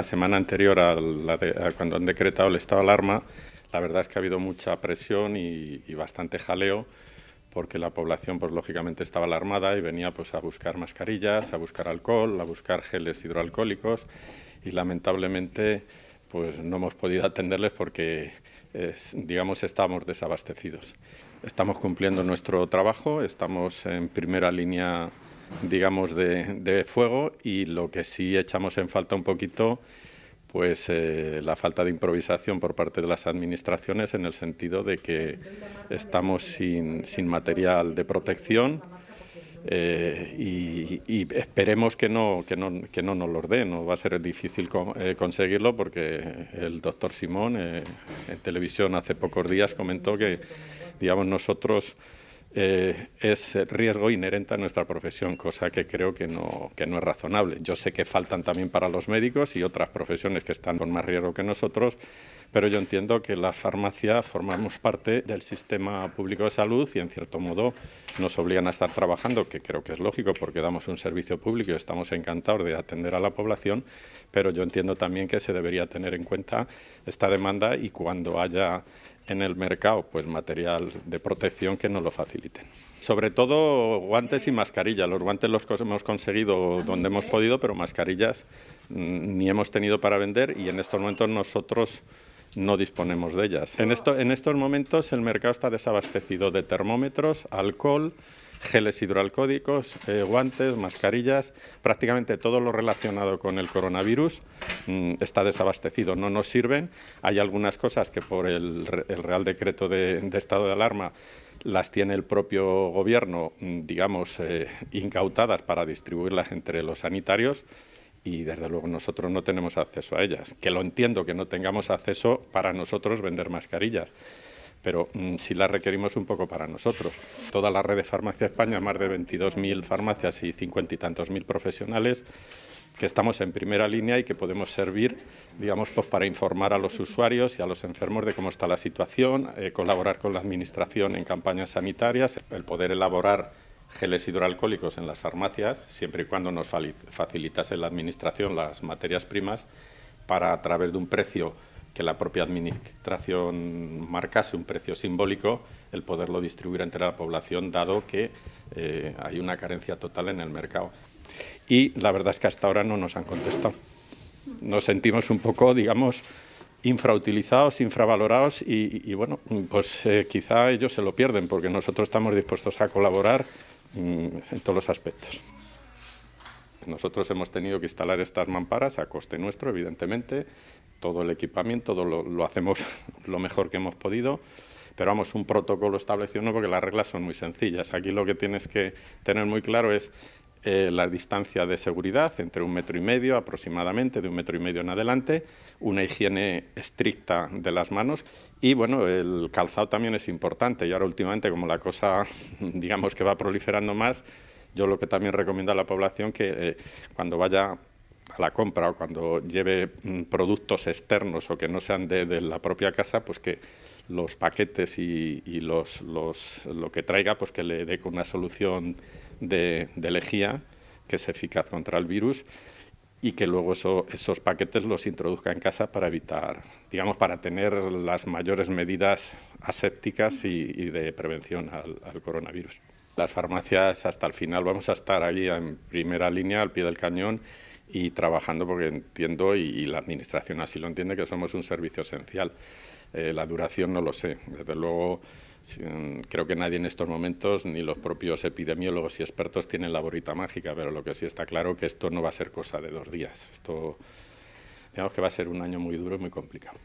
la semana anterior a, la cuando han decretado el estado de alarma, la verdad es que ha habido mucha presión y, bastante jaleo porque la población, pues lógicamente, estaba alarmada y venía pues, a buscar mascarillas, a buscar alcohol, a buscar geles hidroalcohólicos y lamentablemente pues, no hemos podido atenderles porque, digamos, estamos desabastecidos. Estamos cumpliendo nuestro trabajo, estamos en primera línea digamos, de, de fuego y lo que sí echamos en falta un poquito pues eh, la falta de improvisación por parte de las administraciones en el sentido de que estamos sin, sin material de protección eh, y, esperemos que no, que, no, que no nos lo den, no va a ser difícil eh, conseguirlo porque el doctor Simón en televisión hace pocos días comentó que digamos nosotros eh, es riesgo inherente a nuestra profesión, cosa que creo que que no es razonable. Yo sé que faltan también para los médicos y otras profesiones que están con más riesgo que nosotros, pero yo entiendo que las farmacias formamos parte del sistema público de salud y en cierto modo nos obligan a estar trabajando, que creo que es lógico porque damos un servicio público y estamos encantados de atender a la población, pero yo entiendo también que se debería tener en cuenta esta demanda y cuando haya en el mercado pues material de protección que nos lo faciliten. Sobre todo guantes y mascarillas. Los guantes los hemos conseguido donde hemos podido, pero mascarillas mm, ni hemos tenido para vender y en estos momentos nosotros no disponemos de ellas. En, en estos momentos el mercado está desabastecido de termómetros, alcohol, geles hidroalcohólicos, eh, guantes, mascarillas, prácticamente todo lo relacionado con el coronavirus mm, está desabastecido, no nos sirven. Hay algunas cosas que por el, Real Decreto de, de Estado de Alarma las tiene el propio gobierno, mm, digamos, eh, incautadas para distribuirlas entre los sanitarios y desde luego nosotros no tenemos acceso a ellas. Que lo entiendo, que no tengamos acceso para nosotros vender mascarillas, pero si mm, sí las requerimos un poco para nosotros. Toda la red de farmacia España, más de 22.000 farmacias y cincuenta y tantos mil profesionales, que estamos en primera línea y que podemos servir, digamos, pues para informar a los usuarios y a los enfermos de cómo está la situación, eh, colaborar con la Administración en campañas sanitarias, el poder elaborar geles hidroalcohólicos en las farmacias, siempre y cuando nos facilitase la Administración las materias primas, para a través de un precio que la propia Administración marcase, un precio simbólico, el poderlo distribuir entre la población, dado que eh, hay una carencia total en el mercado. Y la verdad es que hasta ahora no nos han contestado. Nos sentimos un poco, digamos, infrautilizados, infravalorados y, bueno, pues eh, quizá ellos se lo pierden porque nosotros estamos dispuestos a colaborar mm, en todos los aspectos. Nosotros hemos tenido que instalar estas mamparas a coste nuestro, evidentemente, todo el equipamiento, todo lo, lo hacemos lo mejor que hemos podido, pero vamos, un protocolo establecido no, porque las reglas son muy sencillas. Aquí lo que tienes que tener muy claro es eh, la distancia de seguridad entre un metro y medio aproximadamente, de un metro y medio en adelante, una higiene estricta de las manos y bueno, el calzado también es importante y ahora últimamente como la cosa digamos que va proliferando más, yo lo que también recomiendo a la población que eh, cuando vaya a la compra o cuando lleve mm, productos externos o que no sean de, la propia casa, pues que los paquetes y, los, los, lo que traiga, pues que le dé con una solución de, de, lejía que es eficaz contra el virus y que luego esos paquetes los introduzca en casa para evitar, digamos, para tener las mayores medidas asépticas y, de prevención al, coronavirus. Las farmacias hasta el final vamos a estar allí en primera línea, al pie del cañón y trabajando porque entiendo y, la administración así lo entiende que somos un servicio esencial. Eh, la duración no lo sé. Desde luego Mm, creo que nadie en estos momentos, ni los propios epidemiólogos y expertos, tienen la borita mágica, pero lo que sí está claro es que esto no va a ser cosa de dos días. Esto, digamos que va a ser un año muy duro y muy complicado.